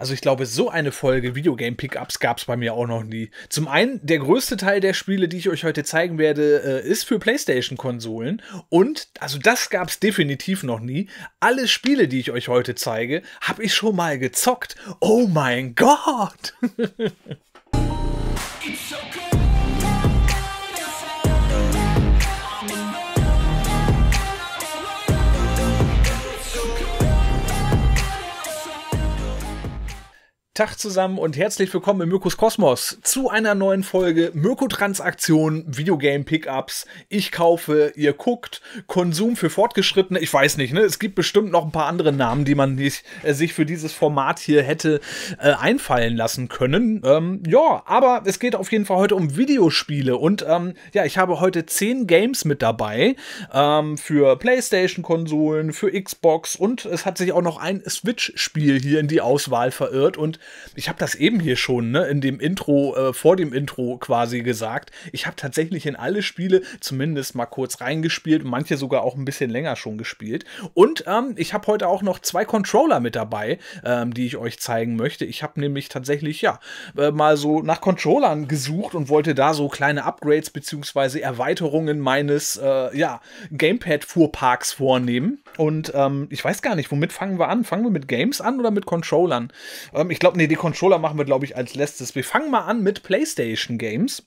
Also ich glaube, so eine Folge Videogame-Pickups gab es bei mir auch noch nie. Zum einen, der größte Teil der Spiele, die ich euch heute zeigen werde, äh, ist für PlayStation-Konsolen. Und, also das gab es definitiv noch nie. Alle Spiele, die ich euch heute zeige, habe ich schon mal gezockt. Oh mein Gott! It's so cool. Tag zusammen und herzlich willkommen im Mykos Kosmos zu einer neuen Folge mirko Videogame-Pickups. Ich kaufe, ihr guckt, Konsum für Fortgeschrittene, ich weiß nicht, ne? Es gibt bestimmt noch ein paar andere Namen, die man nicht, äh, sich für dieses Format hier hätte äh, einfallen lassen können. Ähm, ja, aber es geht auf jeden Fall heute um Videospiele und ähm, ja, ich habe heute zehn Games mit dabei ähm, für Playstation-Konsolen, für Xbox und es hat sich auch noch ein Switch-Spiel hier in die Auswahl verirrt und ich habe das eben hier schon, ne, in dem Intro, äh, vor dem Intro quasi gesagt. Ich habe tatsächlich in alle Spiele zumindest mal kurz reingespielt, manche sogar auch ein bisschen länger schon gespielt. Und ähm, ich habe heute auch noch zwei Controller mit dabei, ähm, die ich euch zeigen möchte. Ich habe nämlich tatsächlich, ja, äh, mal so nach Controllern gesucht und wollte da so kleine Upgrades bzw. Erweiterungen meines, äh, ja, Gamepad-Fuhrparks vornehmen. Und ähm, ich weiß gar nicht, womit fangen wir an? Fangen wir mit Games an oder mit Controllern? Ähm, ich glaube, glaube, nee, die Controller machen wir, glaube ich, als letztes. Wir fangen mal an mit PlayStation Games.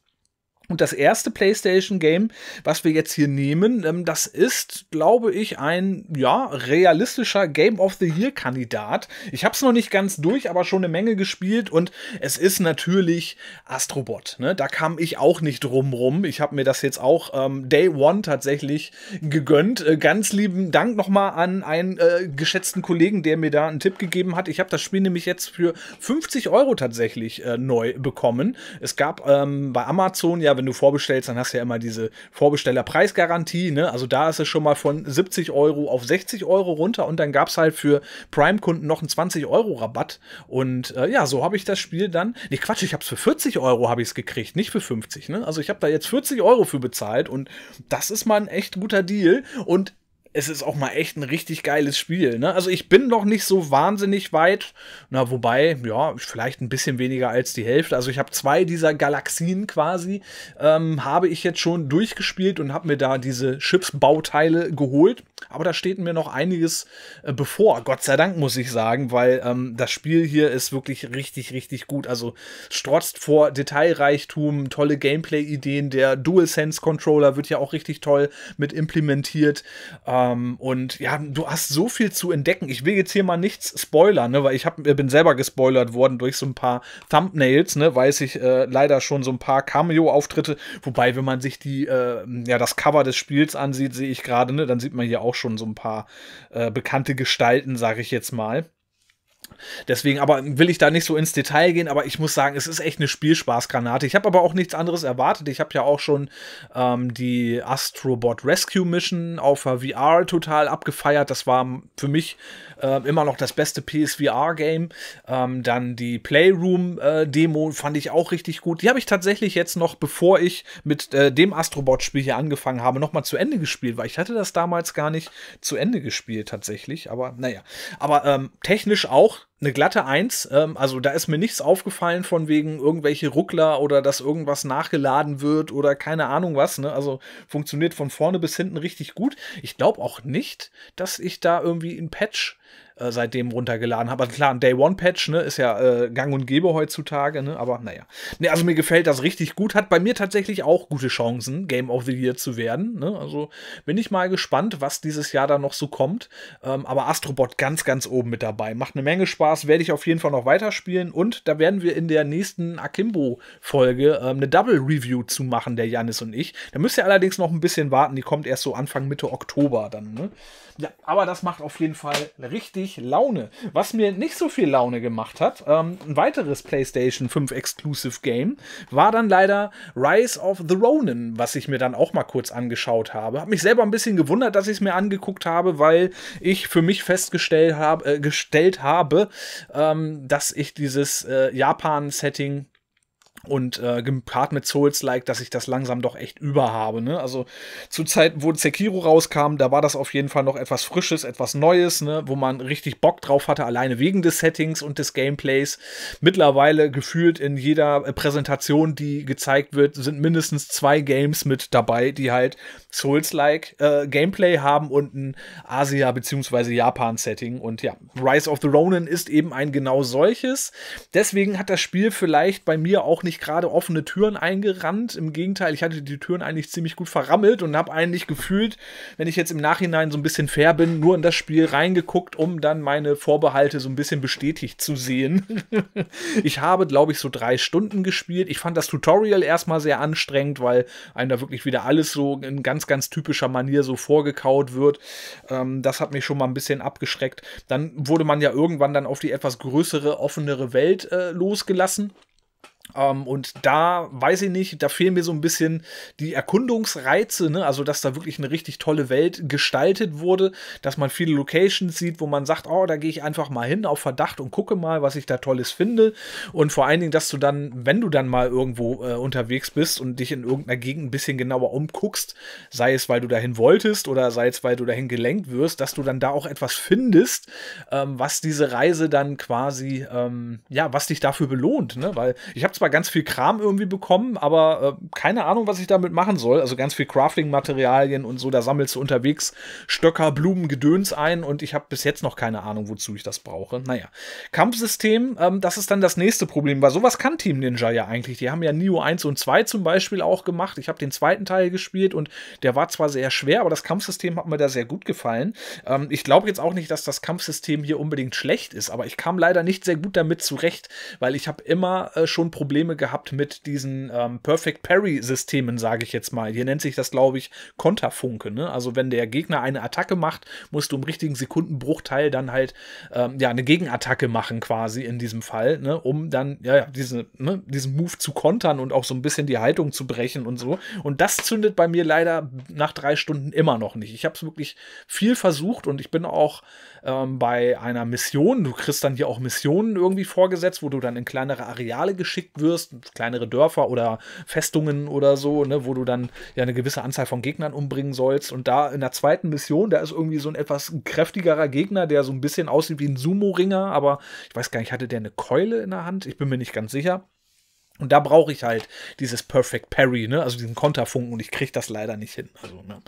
Und das erste PlayStation-Game, was wir jetzt hier nehmen, ähm, das ist, glaube ich, ein ja, realistischer Game of the Year-Kandidat. Ich habe es noch nicht ganz durch, aber schon eine Menge gespielt und es ist natürlich Astrobot. Ne? Da kam ich auch nicht drum rum. Ich habe mir das jetzt auch ähm, Day One tatsächlich gegönnt. Äh, ganz lieben Dank nochmal an einen äh, geschätzten Kollegen, der mir da einen Tipp gegeben hat. Ich habe das Spiel nämlich jetzt für 50 Euro tatsächlich äh, neu bekommen. Es gab ähm, bei Amazon ja ja, wenn du vorbestellst, dann hast du ja immer diese Vorbestellerpreisgarantie. Ne? Also da ist es schon mal von 70 Euro auf 60 Euro runter und dann gab es halt für Prime-Kunden noch einen 20 Euro Rabatt. Und äh, ja, so habe ich das Spiel dann. Nee, Quatsch, ich habe es für 40 Euro habe ich es gekriegt, nicht für 50. Ne? Also ich habe da jetzt 40 Euro für bezahlt und das ist mal ein echt guter Deal. Und es ist auch mal echt ein richtig geiles Spiel. Ne? Also ich bin noch nicht so wahnsinnig weit. Na, wobei, ja, vielleicht ein bisschen weniger als die Hälfte. Also ich habe zwei dieser Galaxien quasi, ähm, habe ich jetzt schon durchgespielt und habe mir da diese Schiffsbauteile geholt. Aber da steht mir noch einiges äh, bevor, Gott sei Dank muss ich sagen, weil ähm, das Spiel hier ist wirklich richtig, richtig gut. Also strotzt vor Detailreichtum, tolle Gameplay-Ideen. Der DualSense-Controller wird ja auch richtig toll mit implementiert. Ähm, und ja, du hast so viel zu entdecken. Ich will jetzt hier mal nichts spoilern, ne, weil ich hab, äh, bin selber gespoilert worden durch so ein paar Thumbnails, ne, weiß ich äh, leider schon so ein paar Cameo-Auftritte. Wobei, wenn man sich die, äh, ja, das Cover des Spiels ansieht, sehe ich gerade, ne, dann sieht man hier auch auch schon so ein paar äh, bekannte Gestalten, sage ich jetzt mal. Deswegen, aber will ich da nicht so ins Detail gehen, aber ich muss sagen, es ist echt eine Spielspaßgranate. Ich habe aber auch nichts anderes erwartet. Ich habe ja auch schon ähm, die Astrobot Rescue Mission auf VR total abgefeiert. Das war für mich äh, immer noch das beste PSVR-Game. Ähm, dann die Playroom-Demo äh, fand ich auch richtig gut. Die habe ich tatsächlich jetzt noch, bevor ich mit äh, dem Astrobot-Spiel hier angefangen habe, nochmal zu Ende gespielt, weil ich hatte das damals gar nicht zu Ende gespielt tatsächlich. Aber naja, aber ähm, technisch auch auch eine glatte Eins. Ähm, also da ist mir nichts aufgefallen von wegen irgendwelche Ruckler oder dass irgendwas nachgeladen wird oder keine Ahnung was. Ne? Also funktioniert von vorne bis hinten richtig gut. Ich glaube auch nicht, dass ich da irgendwie ein Patch äh, seitdem runtergeladen habe. Also klar, ein Day-One-Patch ne, ist ja äh, gang und gäbe heutzutage, ne, aber naja. Ne, also mir gefällt das richtig gut. Hat bei mir tatsächlich auch gute Chancen, Game of the Year zu werden. Ne? Also bin ich mal gespannt, was dieses Jahr da noch so kommt. Ähm, aber Astrobot ganz, ganz oben mit dabei. Macht eine Menge Spaß, werde ich auf jeden Fall noch weiterspielen. Und da werden wir in der nächsten Akimbo-Folge ähm, eine Double-Review zu machen, der Janis und ich. Da müsst ihr allerdings noch ein bisschen warten. Die kommt erst so Anfang, Mitte Oktober dann. Ne? Ja, aber das macht auf jeden Fall richtig Laune. Was mir nicht so viel Laune gemacht hat, ähm, ein weiteres PlayStation 5 Exclusive Game, war dann leider Rise of the Ronin, was ich mir dann auch mal kurz angeschaut habe. Hab mich selber ein bisschen gewundert, dass ich es mir angeguckt habe, weil ich für mich festgestellt hab, äh, habe, ähm, dass ich dieses äh, Japan-Setting und äh, gepaart mit Souls-like, dass ich das langsam doch echt überhabe. Ne? Also zu Zeiten, wo Sekiro rauskam, da war das auf jeden Fall noch etwas Frisches, etwas Neues, ne? wo man richtig Bock drauf hatte, alleine wegen des Settings und des Gameplays. Mittlerweile gefühlt in jeder äh, Präsentation, die gezeigt wird, sind mindestens zwei Games mit dabei, die halt Souls-like äh, Gameplay haben und ein Asia- bzw. Japan-Setting. Und ja, Rise of the Ronin ist eben ein genau solches. Deswegen hat das Spiel vielleicht bei mir auch nicht nicht gerade offene Türen eingerannt. Im Gegenteil, ich hatte die Türen eigentlich ziemlich gut verrammelt und habe eigentlich gefühlt, wenn ich jetzt im Nachhinein so ein bisschen fair bin, nur in das Spiel reingeguckt, um dann meine Vorbehalte so ein bisschen bestätigt zu sehen. ich habe, glaube ich, so drei Stunden gespielt. Ich fand das Tutorial erstmal sehr anstrengend, weil einem da wirklich wieder alles so in ganz, ganz typischer Manier so vorgekaut wird. Ähm, das hat mich schon mal ein bisschen abgeschreckt. Dann wurde man ja irgendwann dann auf die etwas größere, offenere Welt äh, losgelassen. Ähm, und da weiß ich nicht, da fehlen mir so ein bisschen die Erkundungsreize, ne? also dass da wirklich eine richtig tolle Welt gestaltet wurde, dass man viele Locations sieht, wo man sagt, oh, da gehe ich einfach mal hin auf Verdacht und gucke mal, was ich da Tolles finde. Und vor allen Dingen, dass du dann, wenn du dann mal irgendwo äh, unterwegs bist und dich in irgendeiner Gegend ein bisschen genauer umguckst, sei es, weil du dahin wolltest oder sei es, weil du dahin gelenkt wirst, dass du dann da auch etwas findest, ähm, was diese Reise dann quasi, ähm, ja, was dich dafür belohnt. Ne? Weil ich habe habe zwar ganz viel Kram irgendwie bekommen, aber äh, keine Ahnung, was ich damit machen soll. Also ganz viel Crafting-Materialien und so, da sammelst du unterwegs Stöcker, Blumen, Gedöns ein und ich habe bis jetzt noch keine Ahnung, wozu ich das brauche. Naja, Kampfsystem, ähm, das ist dann das nächste Problem, weil sowas kann Team Ninja ja eigentlich. Die haben ja Nio 1 und 2 zum Beispiel auch gemacht. Ich habe den zweiten Teil gespielt und der war zwar sehr schwer, aber das Kampfsystem hat mir da sehr gut gefallen. Ähm, ich glaube jetzt auch nicht, dass das Kampfsystem hier unbedingt schlecht ist, aber ich kam leider nicht sehr gut damit zurecht, weil ich habe immer äh, schon Probleme Probleme gehabt mit diesen ähm, Perfect Parry-Systemen, sage ich jetzt mal. Hier nennt sich das, glaube ich, Konterfunke. Ne? Also wenn der Gegner eine Attacke macht, musst du im richtigen Sekundenbruchteil dann halt ähm, ja, eine Gegenattacke machen quasi in diesem Fall, ne? um dann ja, ja diese, ne? diesen Move zu kontern und auch so ein bisschen die Haltung zu brechen und so. Und das zündet bei mir leider nach drei Stunden immer noch nicht. Ich habe es wirklich viel versucht und ich bin auch ähm, bei einer Mission, du kriegst dann hier auch Missionen irgendwie vorgesetzt, wo du dann in kleinere Areale geschickt geschickt wirst, kleinere Dörfer oder Festungen oder so, ne, wo du dann ja eine gewisse Anzahl von Gegnern umbringen sollst. Und da in der zweiten Mission, da ist irgendwie so ein etwas kräftigerer Gegner, der so ein bisschen aussieht wie ein Sumo-Ringer, aber ich weiß gar nicht, hatte der eine Keule in der Hand? Ich bin mir nicht ganz sicher. Und da brauche ich halt dieses Perfect Parry, ne? also diesen Konterfunken und ich kriege das leider nicht hin. Also, ne?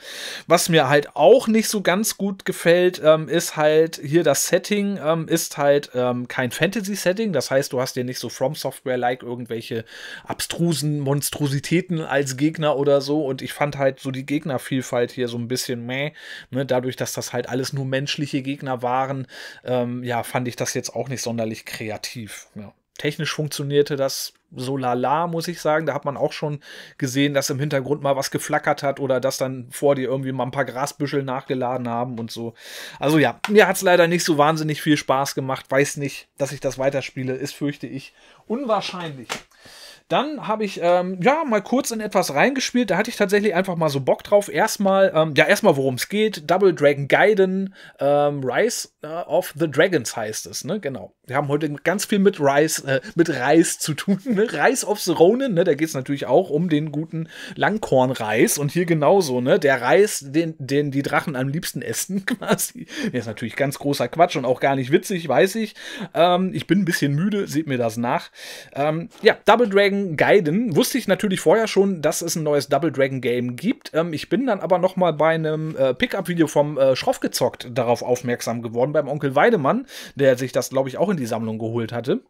Was mir halt auch nicht so ganz gut gefällt, ähm, ist halt hier das Setting, ähm, ist halt ähm, kein Fantasy-Setting. Das heißt, du hast dir nicht so From Software-like irgendwelche abstrusen Monstrositäten als Gegner oder so. Und ich fand halt so die Gegnervielfalt hier so ein bisschen meh. Ne? Dadurch, dass das halt alles nur menschliche Gegner waren, ähm, ja, fand ich das jetzt auch nicht sonderlich kreativ. Ja. Technisch funktionierte das so lala, muss ich sagen. Da hat man auch schon gesehen, dass im Hintergrund mal was geflackert hat oder dass dann vor dir irgendwie mal ein paar Grasbüschel nachgeladen haben und so. Also ja, mir hat es leider nicht so wahnsinnig viel Spaß gemacht. Weiß nicht, dass ich das weiterspiele, ist, fürchte ich, unwahrscheinlich. Dann habe ich ähm, ja mal kurz in etwas reingespielt. Da hatte ich tatsächlich einfach mal so Bock drauf. Erstmal, ähm, ja, erstmal worum es geht. Double Dragon Gaiden ähm, Rise äh, of the Dragons heißt es, ne? Genau. Wir haben heute ganz viel mit Rise, äh, mit Reis zu tun. Ne? Rise of the Ronin, ne? Da geht es natürlich auch um den guten Langkornreis. Und hier genauso, ne? Der Reis, den, den die Drachen am liebsten essen, quasi. Der ist natürlich ganz großer Quatsch und auch gar nicht witzig, weiß ich. Ähm, ich bin ein bisschen müde, seht mir das nach. Ähm, ja, Double Dragon Dragon Gaiden wusste ich natürlich vorher schon, dass es ein neues Double Dragon Game gibt. Ähm, ich bin dann aber noch mal bei einem äh, Pickup-Video vom äh, Schroff gezockt darauf aufmerksam geworden, beim Onkel Weidemann, der sich das, glaube ich, auch in die Sammlung geholt hatte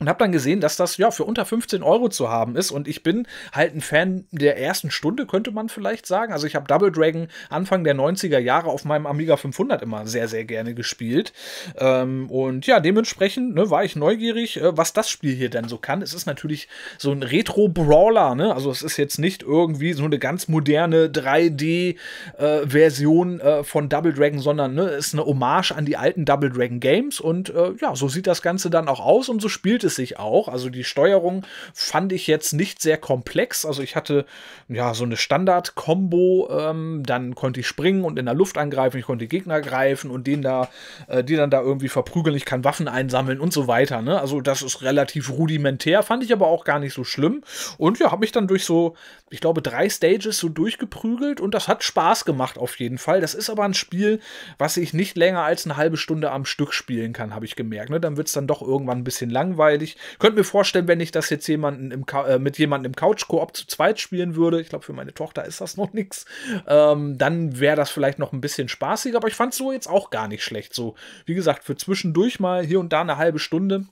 und habe dann gesehen, dass das ja für unter 15 Euro zu haben ist. Und ich bin halt ein Fan der ersten Stunde, könnte man vielleicht sagen. Also ich habe Double Dragon Anfang der 90er Jahre auf meinem Amiga 500 immer sehr, sehr gerne gespielt. Ähm, und ja, dementsprechend ne, war ich neugierig, äh, was das Spiel hier denn so kann. Es ist natürlich so ein Retro-Brawler. Ne? Also es ist jetzt nicht irgendwie so eine ganz moderne 3D-Version äh, äh, von Double Dragon, sondern ne, ist eine Hommage an die alten Double Dragon Games. Und äh, ja, so sieht das Ganze dann auch aus und so spielt es sich auch. Also die Steuerung fand ich jetzt nicht sehr komplex. Also ich hatte ja so eine Standard-Kombo, ähm, dann konnte ich springen und in der Luft angreifen, ich konnte Gegner greifen und den da, äh, die dann da irgendwie verprügeln, ich kann Waffen einsammeln und so weiter. Ne? Also das ist relativ rudimentär, fand ich aber auch gar nicht so schlimm. Und ja, habe mich dann durch so, ich glaube, drei Stages so durchgeprügelt und das hat Spaß gemacht auf jeden Fall. Das ist aber ein Spiel, was ich nicht länger als eine halbe Stunde am Stück spielen kann, habe ich gemerkt. Ne? Dann wird es dann doch irgendwann ein bisschen langweilig langweilig. Könnte mir vorstellen, wenn ich das jetzt jemanden im äh, mit jemandem im Couch-Koop zu zweit spielen würde, ich glaube, für meine Tochter ist das noch nichts, ähm, dann wäre das vielleicht noch ein bisschen spaßiger. Aber ich fand es so jetzt auch gar nicht schlecht. So, wie gesagt, für zwischendurch mal hier und da eine halbe Stunde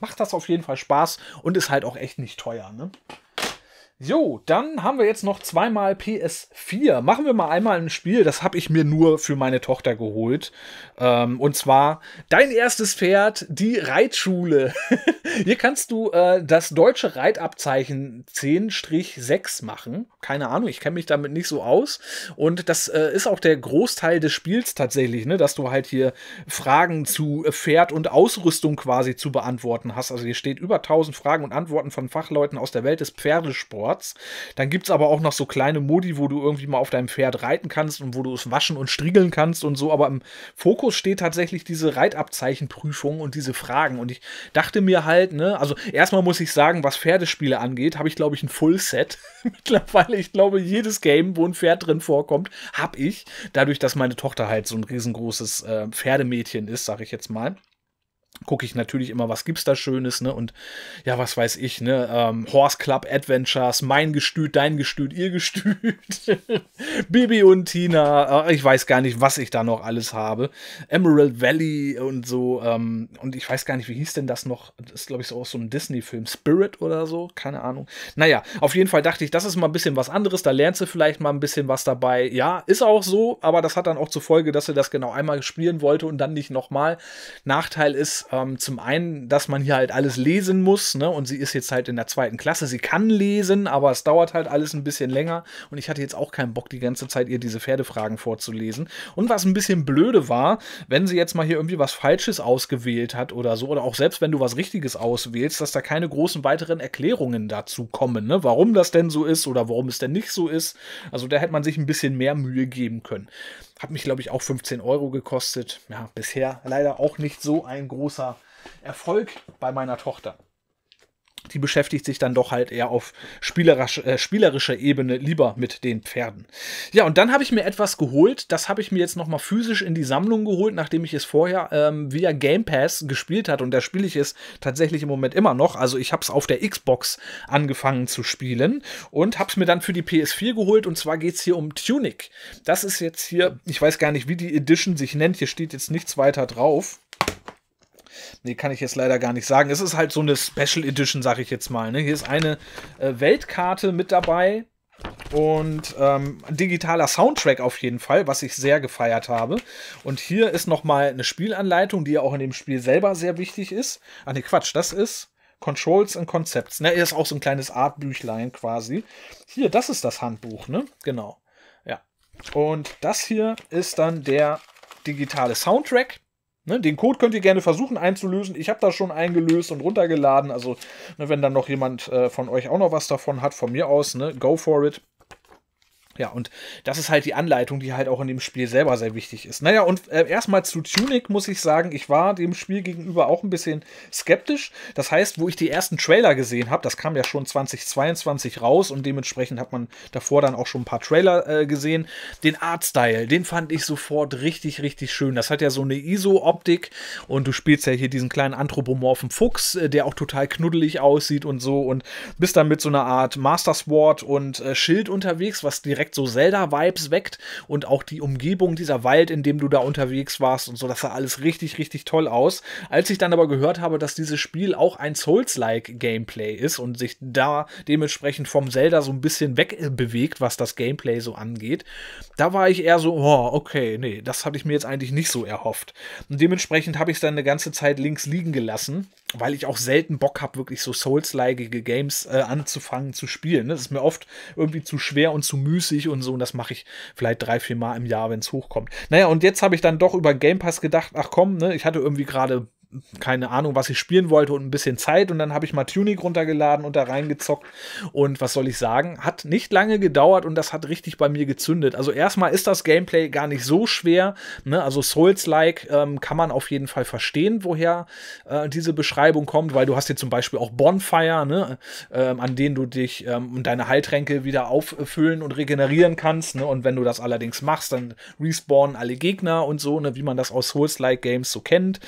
macht das auf jeden Fall Spaß und ist halt auch echt nicht teuer. Ne? Jo, dann haben wir jetzt noch zweimal PS4. Machen wir mal einmal ein Spiel, das habe ich mir nur für meine Tochter geholt. Ähm, und zwar dein erstes Pferd, die Reitschule. Hier kannst du äh, das deutsche Reitabzeichen 10-6 machen. Keine Ahnung, ich kenne mich damit nicht so aus. Und das äh, ist auch der Großteil des Spiels tatsächlich, ne? dass du halt hier Fragen zu Pferd und Ausrüstung quasi zu beantworten hast. Also hier steht über 1000 Fragen und Antworten von Fachleuten aus der Welt des Pferdesports. Spots. Dann gibt es aber auch noch so kleine Modi, wo du irgendwie mal auf deinem Pferd reiten kannst und wo du es waschen und striegeln kannst und so. Aber im Fokus steht tatsächlich diese Reitabzeichenprüfung und diese Fragen. Und ich dachte mir halt, ne, also erstmal muss ich sagen, was Pferdespiele angeht, habe ich, glaube ich, ein Fullset. Mittlerweile, ich glaube, jedes Game, wo ein Pferd drin vorkommt, habe ich. Dadurch, dass meine Tochter halt so ein riesengroßes äh, Pferdemädchen ist, sage ich jetzt mal gucke ich natürlich immer, was gibt's da Schönes, ne? Und ja, was weiß ich, ne? Ähm, Horse Club Adventures, mein Gestüt, dein Gestüt, ihr Gestüt, Bibi und Tina, äh, ich weiß gar nicht, was ich da noch alles habe. Emerald Valley und so, ähm, und ich weiß gar nicht, wie hieß denn das noch? Das ist, glaube ich, so aus so einem Disney-Film, Spirit oder so, keine Ahnung. Naja, auf jeden Fall dachte ich, das ist mal ein bisschen was anderes, da lernst du vielleicht mal ein bisschen was dabei. Ja, ist auch so, aber das hat dann auch zur Folge, dass er das genau einmal spielen wollte und dann nicht nochmal. Nachteil ist, ähm, zum einen, dass man hier halt alles lesen muss, ne? Und sie ist jetzt halt in der zweiten Klasse. Sie kann lesen, aber es dauert halt alles ein bisschen länger. Und ich hatte jetzt auch keinen Bock, die ganze Zeit ihr diese Pferdefragen vorzulesen. Und was ein bisschen blöde war, wenn sie jetzt mal hier irgendwie was Falsches ausgewählt hat oder so, oder auch selbst wenn du was Richtiges auswählst, dass da keine großen weiteren Erklärungen dazu kommen, ne? Warum das denn so ist oder warum es denn nicht so ist. Also da hätte man sich ein bisschen mehr Mühe geben können. Hat mich, glaube ich, auch 15 Euro gekostet. Ja, bisher leider auch nicht so ein großer Erfolg bei meiner Tochter die beschäftigt sich dann doch halt eher auf spielerisch, äh, spielerischer Ebene lieber mit den Pferden. Ja, und dann habe ich mir etwas geholt, das habe ich mir jetzt nochmal physisch in die Sammlung geholt, nachdem ich es vorher ähm, via Game Pass gespielt hatte und da spiele ich es tatsächlich im Moment immer noch. Also ich habe es auf der Xbox angefangen zu spielen und habe es mir dann für die PS4 geholt und zwar geht es hier um Tunic. Das ist jetzt hier, ich weiß gar nicht, wie die Edition sich nennt, hier steht jetzt nichts weiter drauf. Nee, kann ich jetzt leider gar nicht sagen. Es ist halt so eine Special Edition, sag ich jetzt mal. Ne? Hier ist eine äh, Weltkarte mit dabei und ähm, ein digitaler Soundtrack auf jeden Fall, was ich sehr gefeiert habe. Und hier ist nochmal eine Spielanleitung, die ja auch in dem Spiel selber sehr wichtig ist. Ach nee, Quatsch, das ist Controls and Concepts. Ne, ist auch so ein kleines Artbüchlein quasi. Hier, das ist das Handbuch, ne? Genau. Ja. Und das hier ist dann der digitale Soundtrack. Ne, den Code könnt ihr gerne versuchen einzulösen. Ich habe das schon eingelöst und runtergeladen. Also, ne, wenn dann noch jemand äh, von euch auch noch was davon hat, von mir aus, ne, go for it. Ja, und das ist halt die Anleitung, die halt auch in dem Spiel selber sehr wichtig ist. Naja, und äh, erstmal zu Tunic muss ich sagen, ich war dem Spiel gegenüber auch ein bisschen skeptisch. Das heißt, wo ich die ersten Trailer gesehen habe, das kam ja schon 2022 raus und dementsprechend hat man davor dann auch schon ein paar Trailer äh, gesehen. Den Artstyle, den fand ich sofort richtig, richtig schön. Das hat ja so eine ISO-Optik und du spielst ja hier diesen kleinen anthropomorphen Fuchs, äh, der auch total knuddelig aussieht und so und bist dann mit so einer Art Master Sword und äh, Schild unterwegs, was direkt direkt so Zelda-Vibes weckt und auch die Umgebung, dieser Wald, in dem du da unterwegs warst und so, das sah alles richtig, richtig toll aus. Als ich dann aber gehört habe, dass dieses Spiel auch ein Souls-like Gameplay ist und sich da dementsprechend vom Zelda so ein bisschen wegbewegt, was das Gameplay so angeht, da war ich eher so, oh, okay, nee, das hatte ich mir jetzt eigentlich nicht so erhofft. Und dementsprechend habe ich es dann eine ganze Zeit links liegen gelassen weil ich auch selten Bock habe, wirklich so Souls-like Games äh, anzufangen zu spielen. Ne? Das ist mir oft irgendwie zu schwer und zu müßig und so. Und das mache ich vielleicht drei, vier Mal im Jahr, wenn es hochkommt. Naja, und jetzt habe ich dann doch über Game Pass gedacht, ach komm, ne, ich hatte irgendwie gerade keine Ahnung, was ich spielen wollte und ein bisschen Zeit und dann habe ich mal Tunic runtergeladen und da reingezockt und was soll ich sagen, hat nicht lange gedauert und das hat richtig bei mir gezündet. Also erstmal ist das Gameplay gar nicht so schwer, ne? also Souls-like ähm, kann man auf jeden Fall verstehen, woher äh, diese Beschreibung kommt, weil du hast hier zum Beispiel auch Bonfire, ne? Ähm, an denen du dich ähm, und deine Heiltränke wieder auffüllen und regenerieren kannst ne? und wenn du das allerdings machst, dann respawnen alle Gegner und so, ne? wie man das aus Souls-like Games so kennt.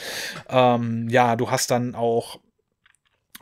Ähm, ähm, ja, du hast dann auch